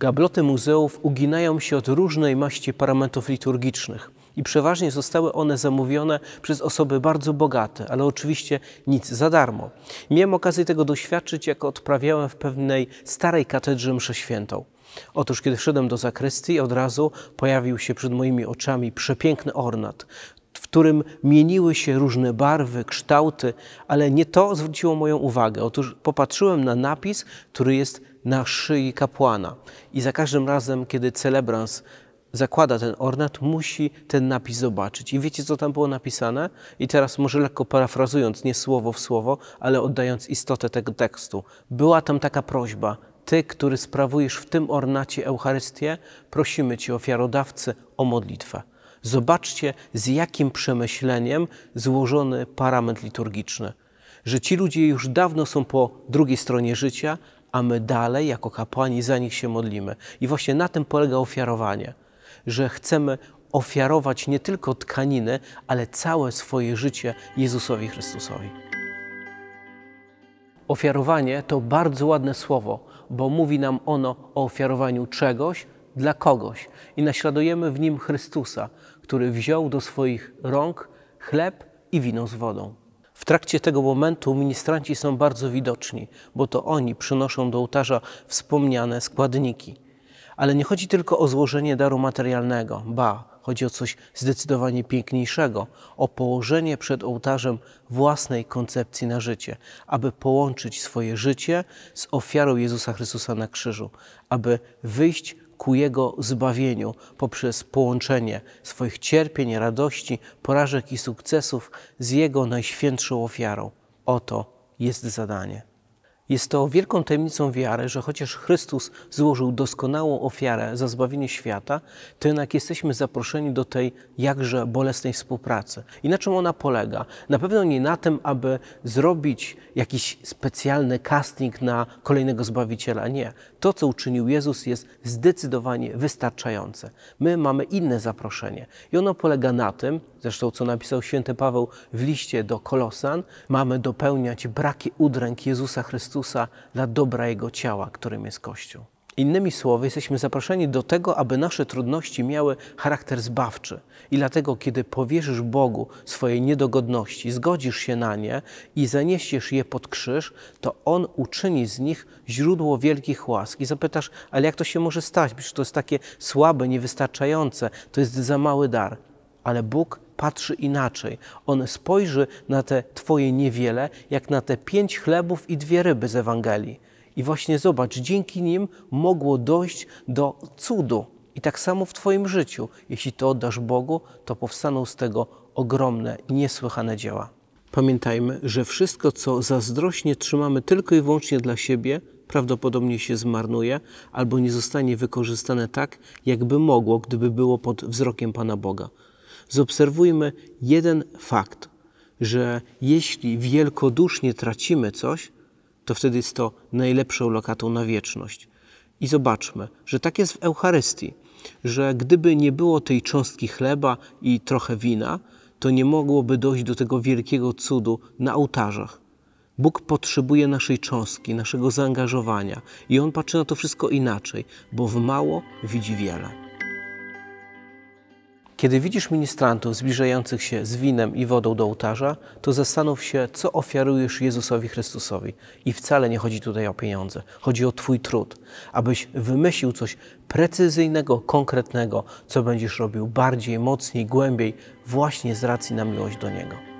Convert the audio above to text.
Gabloty muzeów uginają się od różnej maści paramentów liturgicznych i przeważnie zostały one zamówione przez osoby bardzo bogate, ale oczywiście nic za darmo. Miałem okazję tego doświadczyć, jak odprawiałem w pewnej starej katedrze mszę świętą. Otóż, kiedy wszedłem do zakrystii, od razu pojawił się przed moimi oczami przepiękny ornat, w którym mieniły się różne barwy, kształty, ale nie to zwróciło moją uwagę. Otóż popatrzyłem na napis, który jest na szyi kapłana. I za każdym razem, kiedy celebrans zakłada ten ornat, musi ten napis zobaczyć. I wiecie, co tam było napisane? I teraz może lekko parafrazując, nie słowo w słowo, ale oddając istotę tego tekstu. Była tam taka prośba. Ty, który sprawujesz w tym ornacie Eucharystię, prosimy Cię, ofiarodawcy, o modlitwę. Zobaczcie, z jakim przemyśleniem złożony parament liturgiczny. Że ci ludzie już dawno są po drugiej stronie życia, a my dalej jako kapłani za nich się modlimy. I właśnie na tym polega ofiarowanie, że chcemy ofiarować nie tylko tkaniny, ale całe swoje życie Jezusowi Chrystusowi. Ofiarowanie to bardzo ładne słowo, bo mówi nam ono o ofiarowaniu czegoś dla kogoś i naśladujemy w nim Chrystusa, który wziął do swoich rąk chleb i wino z wodą. W trakcie tego momentu ministranci są bardzo widoczni, bo to oni przynoszą do ołtarza wspomniane składniki. Ale nie chodzi tylko o złożenie daru materialnego, ba, chodzi o coś zdecydowanie piękniejszego, o położenie przed ołtarzem własnej koncepcji na życie, aby połączyć swoje życie z ofiarą Jezusa Chrystusa na krzyżu, aby wyjść ku Jego zbawieniu poprzez połączenie swoich cierpień, radości, porażek i sukcesów z Jego najświętszą ofiarą. Oto jest zadanie. Jest to wielką tajemnicą wiary, że chociaż Chrystus złożył doskonałą ofiarę za zbawienie świata, to jednak jesteśmy zaproszeni do tej jakże bolesnej współpracy. I na czym ona polega? Na pewno nie na tym, aby zrobić jakiś specjalny casting na kolejnego Zbawiciela. Nie. To, co uczynił Jezus, jest zdecydowanie wystarczające. My mamy inne zaproszenie i ono polega na tym, Zresztą, co napisał święty Paweł w liście do Kolosan, mamy dopełniać braki udręk Jezusa Chrystusa dla dobra Jego ciała, którym jest Kościół. Innymi słowy, jesteśmy zaproszeni do tego, aby nasze trudności miały charakter zbawczy. I dlatego, kiedy powierzysz Bogu swoje niedogodności, zgodzisz się na nie i zaniesiesz je pod krzyż, to On uczyni z nich źródło wielkich łask. I zapytasz, ale jak to się może stać? Przecież to jest takie słabe, niewystarczające, to jest za mały dar. Ale Bóg patrzy inaczej. On spojrzy na te Twoje niewiele, jak na te pięć chlebów i dwie ryby z Ewangelii. I właśnie zobacz, dzięki nim mogło dojść do cudu. I tak samo w Twoim życiu. Jeśli to oddasz Bogu, to powstaną z tego ogromne, niesłychane dzieła. Pamiętajmy, że wszystko, co zazdrośnie trzymamy tylko i wyłącznie dla siebie, prawdopodobnie się zmarnuje albo nie zostanie wykorzystane tak, jakby mogło, gdyby było pod wzrokiem Pana Boga. Zobserwujmy jeden fakt, że jeśli wielkodusznie tracimy coś, to wtedy jest to najlepszą lokatą na wieczność. I zobaczmy, że tak jest w Eucharystii, że gdyby nie było tej cząstki chleba i trochę wina, to nie mogłoby dojść do tego wielkiego cudu na ołtarzach. Bóg potrzebuje naszej cząstki, naszego zaangażowania i On patrzy na to wszystko inaczej, bo w mało widzi wiele. Kiedy widzisz ministrantów zbliżających się z winem i wodą do ołtarza, to zastanów się, co ofiarujesz Jezusowi Chrystusowi. I wcale nie chodzi tutaj o pieniądze, chodzi o Twój trud, abyś wymyślił coś precyzyjnego, konkretnego, co będziesz robił bardziej, mocniej, głębiej, właśnie z racji na miłość do Niego.